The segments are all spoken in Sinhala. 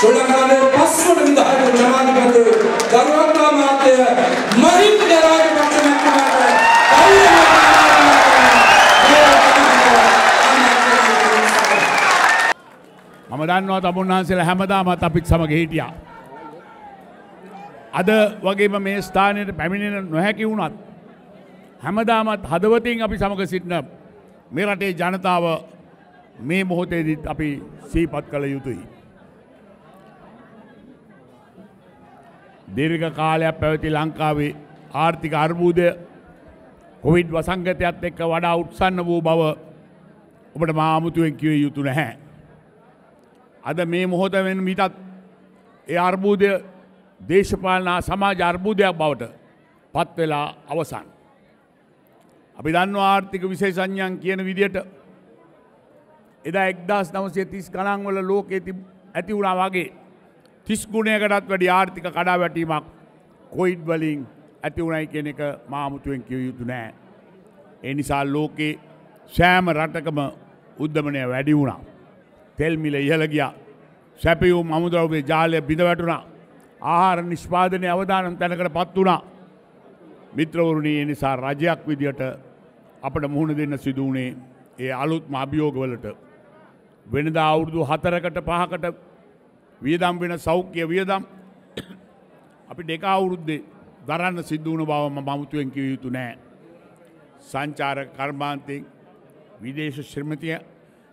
සුළඟාවේ පස්වන විධායක ජනාධිපති දරුවන්දා මහත්තය මහින්ද ජනාධිපති මම දන්නවා තමුන්හන්සේලා හැමදාමත් අපිත් සමග හිටියා. අද වගේම මේ ස්ථානයට පැමිණෙන නොහැකි වුණත් හැමදාමත් හදවතින් අපි සමග සිටින මේ රටේ ජනතාව මේ මොහොතේදීත් අපි සීපත් කළ යුතුයි. දීර්ඝ කාලයක් පැවති ලංකාවේ ආර්ථික අර්බුදය කොවිඩ් වසංගතයත් එක්ක වඩා උත්සන්න වූ බව ඔබට මාමුතුවෙන් කිව යුතු නැහැ. අද මේ මොහොත වෙන මිටත් ඒ අර්බුදය දේශපාලනා සමාජ අර්බුදයක් බවට පත්වෙලා අවසන්. අපි දන්න ආර්ථික විශේෂඥයන් කියන විදියට එදා එක්දස් නවසය තිස් කණංවල ලෝකයේ ඇති වුණා වගේ තිස් ගුණයකටත් වැඩි ආර්ථික කඩාවැටීමක් කොයිඩ් වලින් ඇති වුණයි කියන එක මාමුතුවෙන් කිව යුතු නෑ. ඒ නිසා ලෝකේ සෑම රටකම උද්දමනය වැඩි වුණා. තෙල්මිල ඉහළ ගියා. සැපියුම් අමුද්‍රව්‍ය ජාලය බිඳ වැටුණා. ආහාර නිෂ්පාදනය අවදානම් තැනකට පත් වුණා. මිත්‍රවරුණී ඒ නිසා රජයක් විදියට අපට මුහුණ දෙන්න සිදු වුණේ ඒ අලුත්ම අභියෝගවලට වෙනදා අවුරුදු හතරකට පහකට වියදම් වෙන සෞඛ්‍ය වියදම් අපි දෙක අවුරුද්දේ දරන්න සිද්ධ වුණ බව මම අමුතුවෙන් කිව යුතු නෑ. සංචාර කර්මාන්තයෙන් විදේශ ශ්‍රමිතිය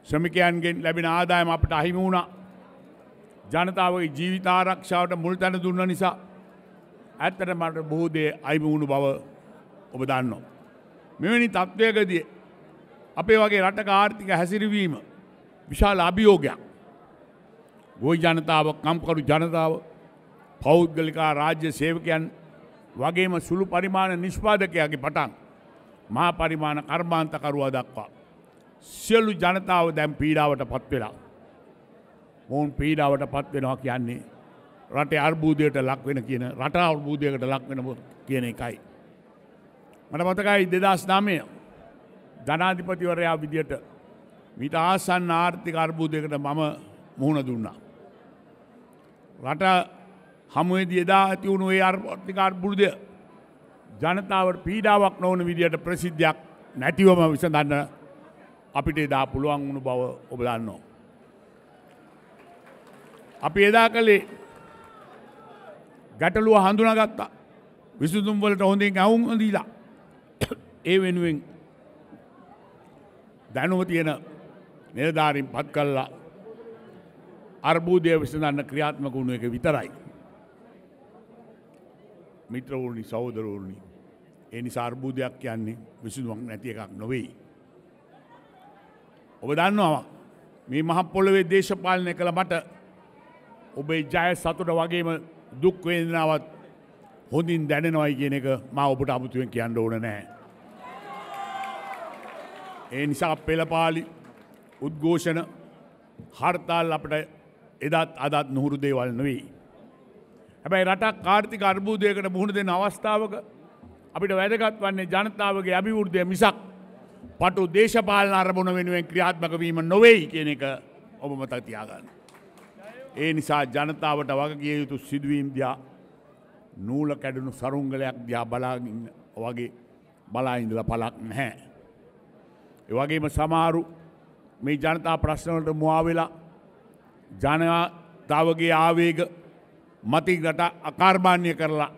ශ්‍රමිකයන්ගෙන් ලැබෙන ආදායම අපට අහිමි වුණා. ජනතාවගේ ජීවිත ආරක්ෂාවට මුල් තැන දුන්න නිසා ඇත්තට මට බොහෝ දේ අයිමි වුණු බව ඔබ දන්නවා. මෙවැනි තත්ත්වයකදී අපේ වගේ රටක ආර්ථික හැසිරවීම විශාල අභියෝගයක්. ගොයි ජනතාව කම්කරු ජනතාව පෞද්ගලිකා රාජ්‍ය සේවකයන් වගේම සුළු පරිමාණ නිෂ්පාදකයාගේ පටන් මා පරිමාණ කර්මාන්තකරුවා දක්වා. සියලු ජනතාව දැම් පීඩාවට පත්වෙලා. මොවුන් පීඩාවට පත්වෙනවා කියන්නේ. රටේ අර්බූදයට ලක්වෙන කියන රට අවබූදයකට ලක්වෙන කියන එකයි. මට මතකයි දෙදස් නාමය ධනාධිපතිවරයා විදියට විට ආසන්න ආර්ථික අර්බූදයකට මම මුහුණ දුන්නා. රට හමුවේදී එදා ඇති වුණු ඒ ආර්ථිකාර් බුරුදය ජනතාවට පීඩාවක් නොවන විදියට ප්‍රසිද්ධයක් නැතිවම විසඳන්න අපිට එදා පුළුවන් වුණු බව ඔබ දන්නවා. අපි එදා කළේ ගැටලුව හඳුනාගත්තා. විසඳුම් වලට හොඳින් ඇහුම් දීලා ඒ වෙනුවෙන් දැනුව තියෙන නිලධාරීන් පත් කළා අර්බූදය විසඳන්න ක්‍රියාත්මක වුණු එක විතරයි. මිත්‍රවූර්ණි සහෝදරූර්ණි එනි සර්බූධයක් කියන්නේ විසුදුවක් නැති එකක් නොවෙයි. ඔබ දන්නවා මේ මහපොළොවේ දේශපාලනය කළ මට ඔබේ ජය සතුට වගේම දුක්වේදනාවත් හොඳින් දැනෙනවයි කියන එක ම ඔබට අමුතුවෙන් කියන්න ඕන නෑ. ඒ නිසා පෙළපාලි උද්ඝෝෂණ හර්තාල් අපට එදත් අදත් නොහුරු දේවල් නොවී. හැබැයි රටක් ආර්ථික අර්බූදයකට මුහුණ දෙන අවස්ථාවක අපිට වැදගත් වන්නේ ජනතාවගේ අභිවෘද්ධය මිසක් පටු දේශපාලන අරමුණ වෙනුවෙන් ක්‍රියාත්මක වීම නොවෙයි කියන එක ඔබ මතක තියාගන්න. ඒ නිසා ජනතාවට වගකිය යුතු සිදුවීම් දිහා නූල කැඩුණු සරුංගලයක් දිහා බලාගන්න වගේ බලා ඉඳලා පළක් නැහැ. ඒ වගේම සමහරු මේ ජනතා ප්‍රශ්න වලට මුවා වෙලා ජනතාවගේ ආවේග මතින් රට අකාර්මාණ්‍ය කරලා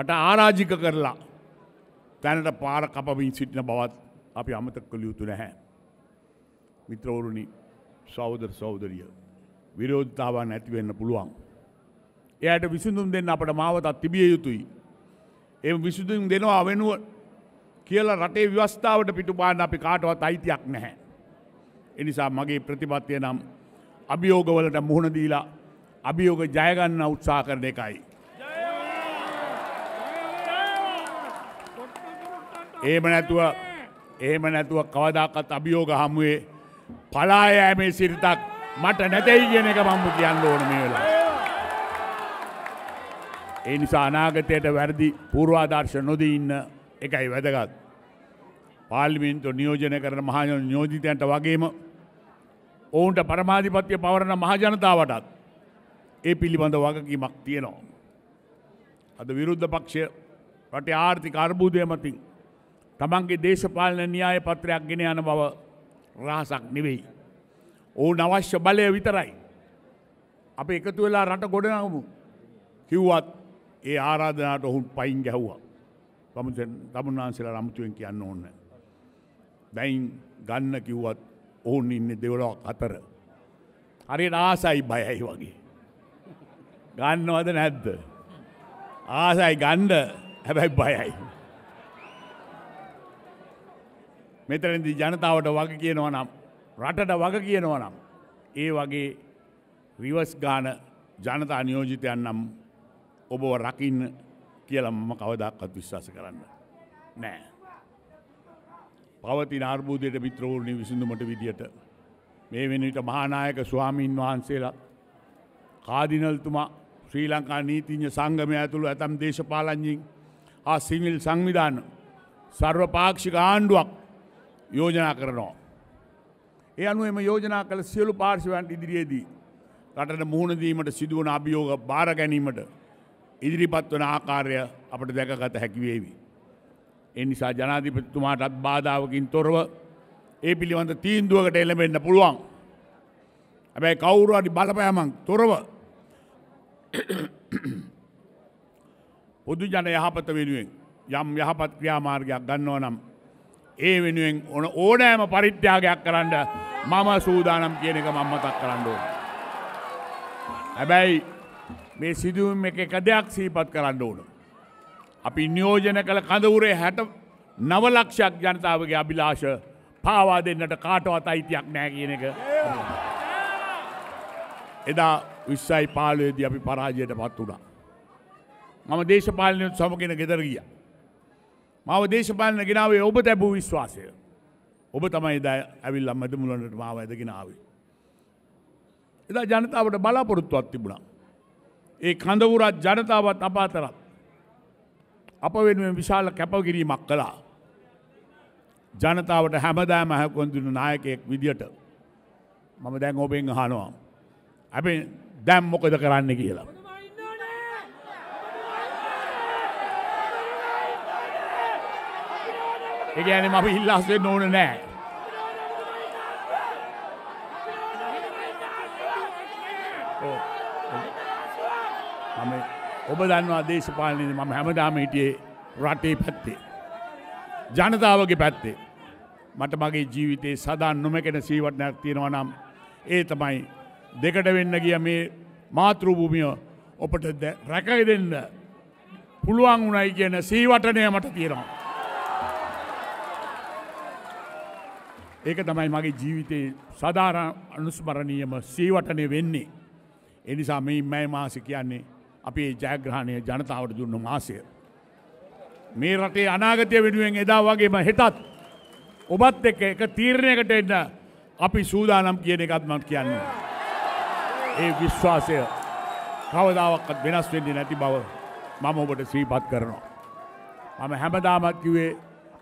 රට ආරාජික කරලා තැනට පාර කපමින් සිටින බවත් අපි අමතක කළ යුතු නැහැ. මිත්‍රවරුණි සෞදර සෞදරිය විරෝධතාවන් ඇතිවෙන්න පුළුවන්. එයට විසඳුම් දෙන්න අපට මාවතත් තිබිය යුතුයි. එම විසඳුම් දෙනවා වෙනුව කියලා රටේ ව්‍යවස්ථාවට පිටුපාන්න අපි කාටවත් අයිතියක් නැහැ. එනිසා මගේ ප්‍රතිපත්තිය නම් අභියෝගවලට මුහුණ දීලා අභියෝග ජයගන්න උත්සා කරන එකයි. ඒම නැතුව ඒම නැතුව කවදාකත් අභියෝග හමුවේ පලායෑමේ සිරිතක් මට නැතැයි කියන එක මංම කියන්න ඕන මේ වෙලා. ඒ නිසා අනාගතයට වැරදි පූර්වාදර්ශ නොදී ඉන්න එකයි වැදගත්. පාලිමින්තු නියෝජනය කරන මහාජන නියෝජිතයන්ට වගේම ඔවුන්ට පරමාධිපත්ය පවරණ මහජනතාවටත් ඒ පිළිබඳ වගකීමක් තියෙනවා. අද විරුද්ධ පක්ෂය රටේ ආර්ථික අර්බුදය මතින් තමන්ගේ දේශපාලන න්‍යාය පත්‍රයක් ගෙන යන බව රහසක් නෙවෙයි. ඔවුන් අවශ්‍ය බලය විතරයි. අප එකතු වෙලා රට ගොඩනගමු කිව්වත් ඒ ආරාධනාට ඔහුන් පයින් ගැහ්වා. තමුන් තමුන්නාන්සේලා රමුතුවෙන් කියන්න ඕන්න. දැයින් ගන්න කිව්වත් ඕන් ඉන්න දෙවලක් අතර. හරි ආසයි බයයි වගේ. ගන්නවද නැද්ද. ආසයි ගණ්ඩ හැබැයි බයයි. මෙතරදි ජනතාවට වග කියනවා නම් රටට වග කියනවා නම් ඒ වගේ රිවස් ගාන ජනතා නියෝජිතයන් නම් ඔබව රකින්න කියලම කවදක්වත් විශ්වාස කරන්න නෑ. පවතින අර්බුදයට මිත්‍රවූර්ණි විසඳුමට විදිට. මේ වෙනට මහානායක ස්වාමීන් වහන්සේලා. කාදිනල්තුමා ශ්‍රී ලංකා නීතිං්ඥ සංගමය ඇතුළු ඇතම් දේශපාලංජින් ආ සිවිල් සංවිධාන සර්ව පාක්ෂික ආණ්ඩුවක් යෝජනා කරනවා. ඒ අනුව එම යෝජනා කළ සියලු පාර්ශවන්ට ඉදිරියේදී. රටට මුහුණදීමට සිදුවන අභියෝග බාර ගැනීමට ඉදිරිපත්වන ආකාරය අපට දැකගත හැකිවේවී. ඒ නිසා ජනාධිපතිතුමාටත් බාධාවකින් තොරව ඒ පිළිබඳ තීන්දුවකට එළඹෙන්න පුළුවන්. හැබැයි කවුරු හරි බලපෑමක් තොරව පොදු ජන යහපත වෙනුවෙන් යම් යහපත් ක්‍රියාමාර්ගයක් ගන්නව නම් ඒ වෙනුවෙන් ඕන ඕනෑම පරිත්‍යාගයක් කරන්න මම සූදානම් කියන එක මම මතක් කරන්න ඕන. හැබැයි මේ සිදුවීම් එක එක දෙයක් සිහිපත් කරන්න ඕන. අපි නියෝජන කළ කඳවුරේ හැට නවලක්ෂයක් ජනතාවගේ අභිලාශ පාවා දෙන්නට කාටවත් අයිතියක් නෑ කියන එක. එදා විශ්සයි පාලයේදී අපි පරාජයට පත් වුණා. මම දේශපාලනයත් සමගෙන ගෙදර ගිය. මව දේශපාලන ගෙනාවේ ඔබ තැබූ විශ්වාසය. ඔබ තමයි ද ඇවිල්ල මැද මුලට මාව ඇදගෙනාවේ. එදා ජනතාවට බලාපොරොත්තුවත් තිබුණා. ඒ කඳවුරත් ජනතාවත් අපාතරත්. අප වෙනුවෙන් විශාල කැපකිරීමක් කළා. ජනතාවට හැමදෑ මහැකොන්දුන නායකයෙක් විදිට මම දැන් ඔබෙන් හනවා. අපි දැම් මොකද කරන්න කියලා. ඒගැන ම ඉල්ලස්වෙන් ඕන නෑ. මම ඔබ දන්නවා දේශපාලනයද මම හැමදාම හිටියේ රටේ පැත්තේ. ජනතාවගේ පැත්තේ. මට මගේ ජීවිතයේ සදා නොමැකෙන සීවටනයක් තියෙනවා නම් ඒ තමයි දෙකට වෙන්න ගිය මේ මාතෘභූමිය ඔපට රැකයි දෙන්න පුළුවන් වුණයි කියන සීවටනය මට තියෙනවා. ඒක තමයි මගේ ජීවිතයේ සධාර අනුස්මරණීයම සීවටනය වෙන්නේ. එනිසා මේ මෑ මාස කියන්නේ අපි ජයග්‍රහණය ජනතාවට දුන්න මාසය. මේ රටේ අනාගතය වෙනුවෙන් එදා වගේම හෙටත් ඔබත් එක එක තීරණයකට එන්න අපි සූදානම් කියන එකත්මත් කියන්න. ඒ විශ්වාසය කවදාවක්කත් වෙනස් වෙන්නේ නැති බව මම ඔබට සීපත් කරනවා. මම හැමදාමත් කිවේ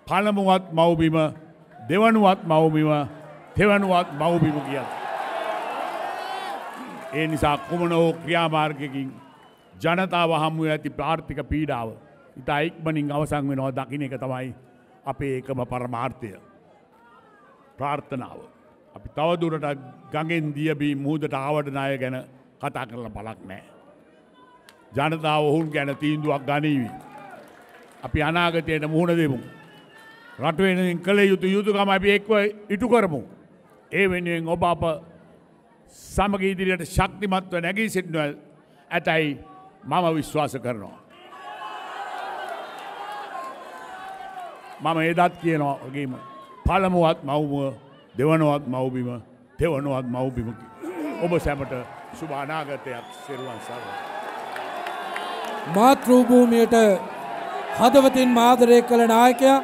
පළමුුවත් මවබිම දෙවනුවත් මවබිම තෙවනුවත් මවබිම කියන්න. ඒ නිසා කුමනෝ ක්‍රියාමාර්ගකින් ජනතාව හමුව ඇති ප්‍රාර්ථික පීඩාව ඉතා එක්මනින් අවසං වෙනවා දකින එක තමයි අපේ ඒකම පරමාර්ථය ප්‍රාර්ථනාව. අපි තවදුරට ගඟෙන් දියබී මුහදට ආවටනාය ගැන කතා කරල පලක් නෑ. ජනතාව ඔහුන් ගැන තීන්දුවක් ගනීවී. අපි අනාගතයට මුහුණ දෙමු. රටවෙනෙන් කළ යුතු යුතුකම අපි එක්ව ඉටු කරමු. ඒ වෙනුවෙන් ඔබ අප සමගීදිරයට ශක්තිමත්ව නැගී සිටිනුවල් ඇතැයි මම විශ්වාස කරනවා. මම ඒදත් කියනවාගේම පළමුුවත් මව්ම දෙවනවත් මවබිම තෙවනවත් මවබිම ඔබ සැමට සුභානාගතයක් සිරුවන් සර. මාතෘභූමයට හදවතින් මාදරය කළ නායකයා